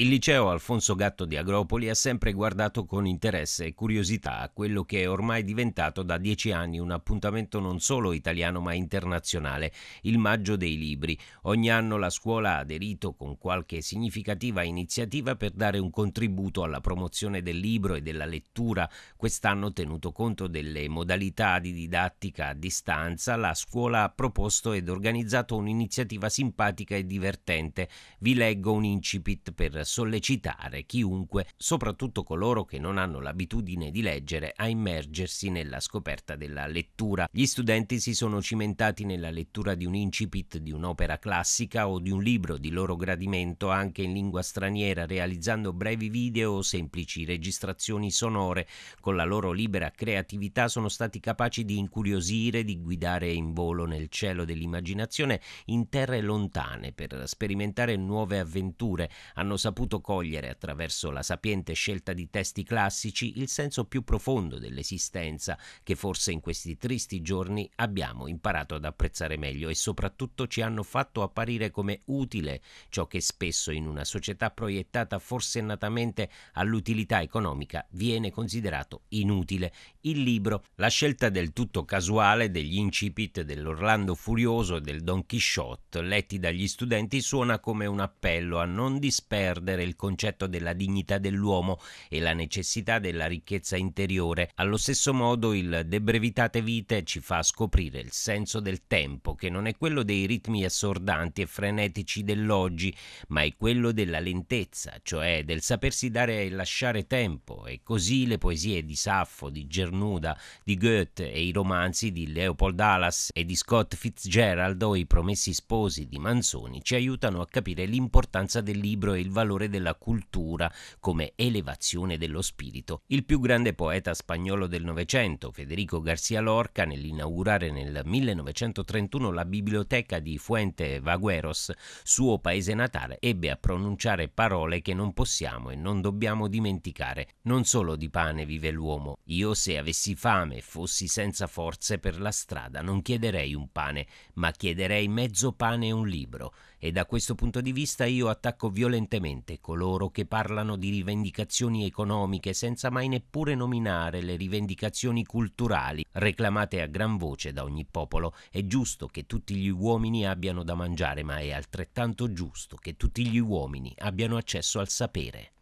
Il liceo Alfonso Gatto di Agropoli ha sempre guardato con interesse e curiosità a quello che è ormai diventato da dieci anni un appuntamento non solo italiano ma internazionale, il Maggio dei Libri. Ogni anno la scuola ha aderito con qualche significativa iniziativa per dare un contributo alla promozione del libro e della lettura. Quest'anno, tenuto conto delle modalità di didattica a distanza, la scuola ha proposto ed organizzato un'iniziativa simpatica e divertente. Vi leggo un incipit per sollecitare chiunque, soprattutto coloro che non hanno l'abitudine di leggere, a immergersi nella scoperta della lettura. Gli studenti si sono cimentati nella lettura di un incipit di un'opera classica o di un libro di loro gradimento anche in lingua straniera, realizzando brevi video o semplici registrazioni sonore. Con la loro libera creatività sono stati capaci di incuriosire, di guidare in volo nel cielo dell'immaginazione in terre lontane per sperimentare nuove avventure. Hanno saputo saputo cogliere attraverso la sapiente scelta di testi classici il senso più profondo dell'esistenza che forse in questi tristi giorni abbiamo imparato ad apprezzare meglio e soprattutto ci hanno fatto apparire come utile ciò che spesso in una società proiettata forsennatamente all'utilità economica viene considerato inutile. Il libro, la scelta del tutto casuale degli incipit dell'Orlando Furioso e del Don Quixote letti dagli studenti suona come un appello a non disperdere perdere il concetto della dignità dell'uomo e la necessità della ricchezza interiore. Allo stesso modo il De Brevitate Vite ci fa scoprire il senso del tempo, che non è quello dei ritmi assordanti e frenetici dell'oggi, ma è quello della lentezza, cioè del sapersi dare e lasciare tempo, e così le poesie di Saffo, di Gernuda, di Goethe e i romanzi di Leopold Alas e di Scott Fitzgerald o I promessi sposi di Manzoni ci aiutano a capire l'importanza del libro e il valore valore della cultura come elevazione dello spirito. Il più grande poeta spagnolo del Novecento, Federico García Lorca, nell'inaugurare nel 1931 la biblioteca di Fuente Vagueros, suo paese natale, ebbe a pronunciare parole che non possiamo e non dobbiamo dimenticare. Non solo di pane vive l'uomo. Io se avessi fame e fossi senza forze per la strada, non chiederei un pane, ma chiederei mezzo pane e un libro. E da questo punto di vista io attacco violentemente mente coloro che parlano di rivendicazioni economiche senza mai neppure nominare le rivendicazioni culturali reclamate a gran voce da ogni popolo. È giusto che tutti gli uomini abbiano da mangiare, ma è altrettanto giusto che tutti gli uomini abbiano accesso al sapere.